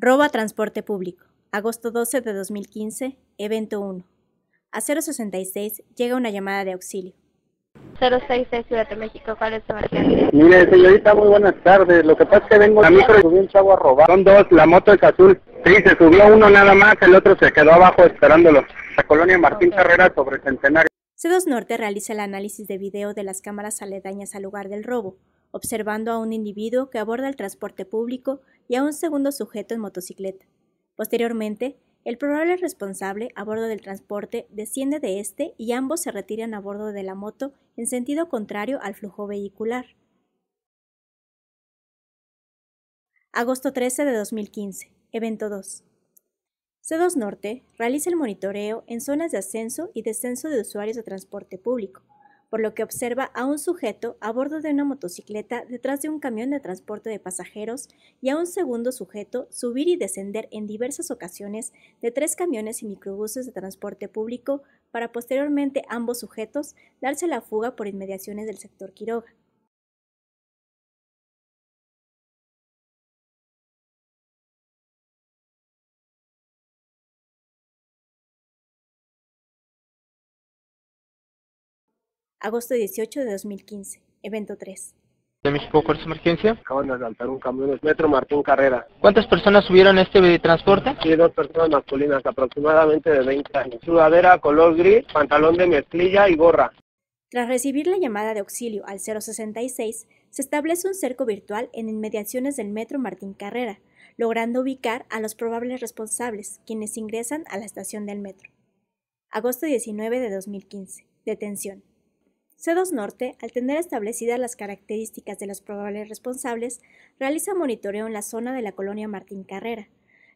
Roba transporte público. Agosto 12 de 2015, evento 1. A 066 llega una llamada de auxilio. 066 Ciudad de México, ¿cuál es su emergencia? Mire, señorita, muy buenas tardes. Lo que pasa es que vengo a micro y subí un chavo a robar. Son dos, la moto es azul. Sí, se subió uno nada más, el otro se quedó abajo esperándolo. La colonia Martín Carrera sobre Centenario. C2 Norte realiza el análisis de video de las cámaras aledañas al lugar del robo, observando a un individuo que aborda el transporte público y a un segundo sujeto en motocicleta. Posteriormente, el probable responsable a bordo del transporte desciende de este y ambos se retiran a bordo de la moto en sentido contrario al flujo vehicular. Agosto 13 de 2015. Evento 2. C2 Norte realiza el monitoreo en zonas de ascenso y descenso de usuarios de transporte público por lo que observa a un sujeto a bordo de una motocicleta detrás de un camión de transporte de pasajeros y a un segundo sujeto subir y descender en diversas ocasiones de tres camiones y microbuses de transporte público para posteriormente ambos sujetos darse la fuga por inmediaciones del sector Quiroga. Agosto 18 de 2015, evento 3. De México, ¿cuál es su emergencia? Acaban de asaltar un camión, es Metro Martín Carrera. ¿Cuántas personas subieron a este transporte? Sí, dos personas masculinas, aproximadamente de 20 años. Sudadera color gris, pantalón de mezclilla y gorra. Tras recibir la llamada de auxilio al 066, se establece un cerco virtual en inmediaciones del Metro Martín Carrera, logrando ubicar a los probables responsables, quienes ingresan a la estación del metro. Agosto 19 de 2015. Detención. C2 Norte, al tener establecidas las características de los probables responsables, realiza monitoreo en la zona de la colonia Martín Carrera.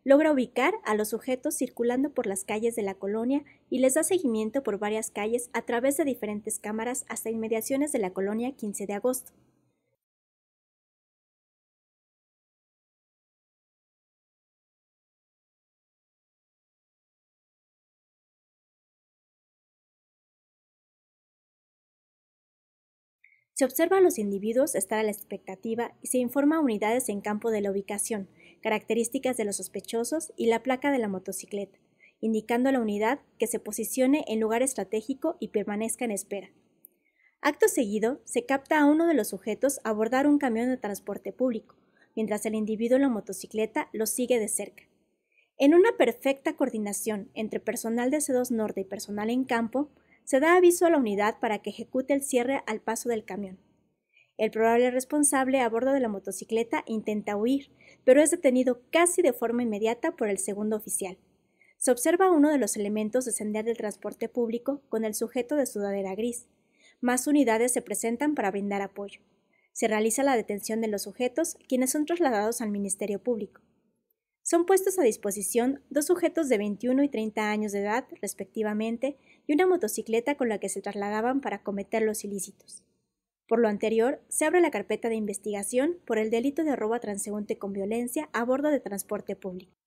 Logra ubicar a los sujetos circulando por las calles de la colonia y les da seguimiento por varias calles a través de diferentes cámaras hasta inmediaciones de la colonia 15 de agosto. Se observa a los individuos estar a la expectativa y se informa a unidades en campo de la ubicación, características de los sospechosos y la placa de la motocicleta, indicando a la unidad que se posicione en lugar estratégico y permanezca en espera. Acto seguido, se capta a uno de los sujetos a abordar un camión de transporte público, mientras el individuo en la motocicleta lo sigue de cerca. En una perfecta coordinación entre personal de C2 Norte y personal en campo, se da aviso a la unidad para que ejecute el cierre al paso del camión. El probable responsable a bordo de la motocicleta intenta huir, pero es detenido casi de forma inmediata por el segundo oficial. Se observa uno de los elementos descender del transporte público con el sujeto de sudadera gris. Más unidades se presentan para brindar apoyo. Se realiza la detención de los sujetos, quienes son trasladados al Ministerio Público. Son puestos a disposición dos sujetos de 21 y 30 años de edad, respectivamente, y una motocicleta con la que se trasladaban para cometer los ilícitos. Por lo anterior, se abre la carpeta de investigación por el delito de robo a transeúnte con violencia a bordo de transporte público.